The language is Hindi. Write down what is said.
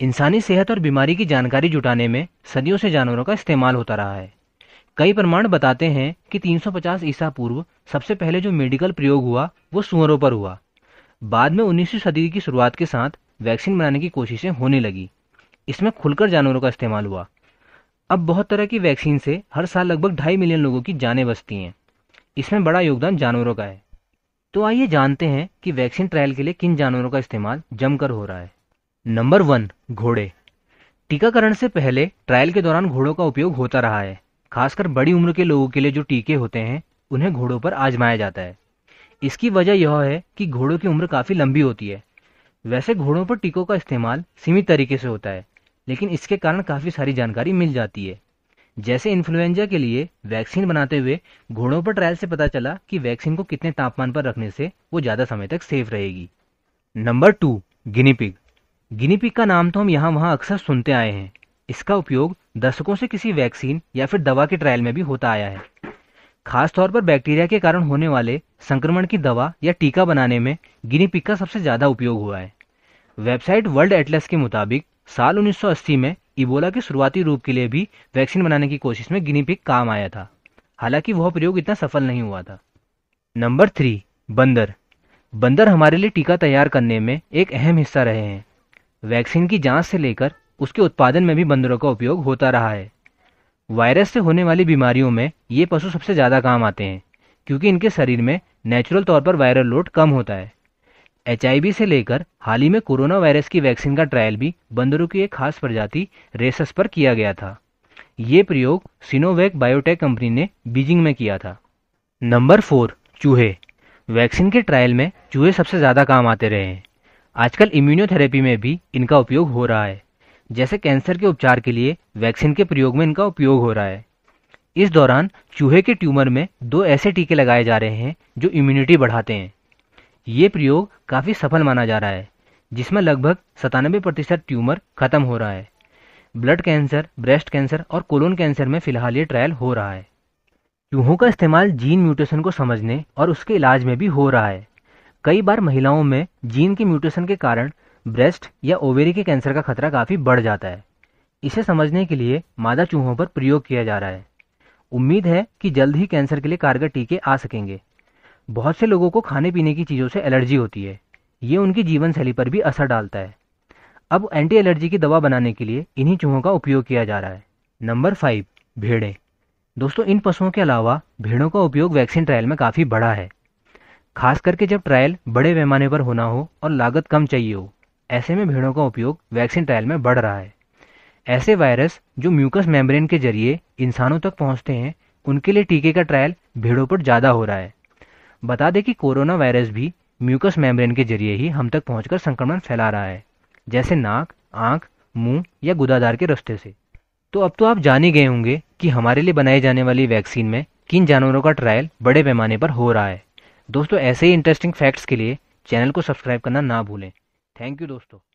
इंसानी सेहत और बीमारी की जानकारी जुटाने में सदियों से जानवरों का इस्तेमाल होता रहा है कई प्रमाण बताते हैं कि 350 ईसा पूर्व सबसे पहले जो मेडिकल प्रयोग हुआ वो सुअरों पर हुआ बाद में उन्नीसवीं सदी की शुरुआत के साथ वैक्सीन बनाने की कोशिशें होने लगी इसमें खुलकर जानवरों का इस्तेमाल हुआ अब बहुत तरह की वैक्सीन से हर साल लगभग ढाई मिलियन लोगों की जानें बचती हैं इसमें बड़ा योगदान जानवरों का है तो आइए जानते हैं कि वैक्सीन ट्रायल के लिए किन जानवरों का इस्तेमाल जमकर हो रहा है नंबर वन घोड़े टीकाकरण से पहले ट्रायल के दौरान घोड़ों का उपयोग होता रहा है खासकर बड़ी उम्र के लोगों के लिए जो टीके होते हैं उन्हें घोड़ों पर आजमाया जाता है इसकी वजह यह है कि घोड़ों की उम्र काफ़ी लंबी होती है वैसे घोड़ों पर टीकों का इस्तेमाल सीमित तरीके से होता है लेकिन इसके कारण काफ़ी सारी जानकारी मिल जाती है जैसे इन्फ्लुएंजा के लिए वैक्सीन बनाते हुए घोड़ों पर ट्रायल से पता चला कि वैक्सीन को कितने तापमान पर रखने से वो ज़्यादा समय तक सेफ रहेगी number two guinea pig guinea pig का नाम तो हम यहाँ वहाँ अक्सर सुनते आए हैं इसका उपयोग दशकों से किसी वैक्सीन या फिर दवा के ट्रायल में भी होता आया है खासतौर पर बैक्टीरिया के कारण होने वाले संक्रमण की दवा या टीका बनाने में पिक का सबसे ज़्यादा उपयोग हुआ है वेबसाइट वर्ल्ड एटलस के मुताबिक साल 1980 में इबोला के शुरुआती रूप के लिए भी वैक्सीन बनाने की कोशिश में पिक काम आया था हालांकि वह प्रयोग इतना सफल नहीं हुआ था नंबर थ्री बंदर बंदर हमारे लिए टीका तैयार करने में एक अहम हिस्सा रहे हैं वैक्सीन की जांच से लेकर उसके उत्पादन में भी बंदरों का उपयोग होता रहा है वायरस से होने वाली बीमारियों में ये पशु सबसे ज़्यादा काम आते हैं क्योंकि इनके शरीर में नेचुरल तौर पर वायरल लोड कम होता है एच से लेकर हाल ही में कोरोना वायरस की वैक्सीन का ट्रायल भी बंदरों की एक खास प्रजाति रेसस पर किया गया था ये प्रयोग सिनोवैक बायोटेक कंपनी ने बीजिंग में किया था नंबर फोर चूहे वैक्सीन के ट्रायल में चूहे सबसे ज़्यादा काम आते रहे हैं आजकल इम्यूनोथेरेपी में भी इनका उपयोग हो रहा है जैसे कैंसर के उपचार के लिए वैक्सीन के प्रयोग में इनका उपयोग हो रहा है इस दौरान चूहे के ट्यूमर में दो ऐसे टीके लगाए जा रहे हैं जो इम्यूनिटी बढ़ाते हैं ये प्रयोग काफ़ी सफल माना जा रहा है जिसमें लगभग सतानबे प्रतिशत ट्यूमर खत्म हो रहा है ब्लड कैंसर ब्रेस्ट कैंसर और कोलोन कैंसर में फिलहाल ये ट्रायल हो रहा है चूहों का इस्तेमाल जीन म्यूटेशन को समझने और उसके इलाज में भी हो रहा है कई बार महिलाओं में जीन के म्यूटेशन के कारण ब्रेस्ट या ओवेरी के कैंसर का खतरा काफ़ी बढ़ जाता है इसे समझने के लिए मादा चूहों पर प्रयोग किया जा रहा है उम्मीद है कि जल्द ही कैंसर के लिए कारगर टीके आ सकेंगे बहुत से लोगों को खाने पीने की चीज़ों से एलर्जी होती है ये उनकी जीवन शैली पर भी असर डालता है अब एंटी एलर्जी की दवा बनाने के लिए इन्हीं चूहों का उपयोग किया जा रहा है नंबर फाइव भेड़ें दोस्तों इन पशुओं के अलावा भेड़ों का उपयोग वैक्सीन ट्रायल में काफ़ी बढ़ा है खास करके जब ट्रायल बड़े पैमाने पर होना हो और लागत कम चाहिए हो ऐसे में भेड़ों का उपयोग वैक्सीन ट्रायल में बढ़ रहा है ऐसे वायरस जो म्यूकस मेम्ब्रेन के जरिए इंसानों तक पहुंचते हैं उनके लिए टीके का ट्रायल भेड़ों पर ज़्यादा हो रहा है बता दें कि कोरोना वायरस भी म्यूकस मेम्ब्रेन के जरिए ही हम तक पहुंचकर संक्रमण फैला रहा है जैसे नाक आंख मुंह या गुदादार के रस्ते से तो अब तो आप जान ही गए होंगे कि हमारे लिए बनाए जाने वाली वैक्सीन में किन जानवरों का ट्रायल बड़े पैमाने पर हो रहा है दोस्तों ऐसे ही इंटरेस्टिंग फैक्ट्स के लिए चैनल को सब्सक्राइब करना ना भूलें थैंक यू दोस्तों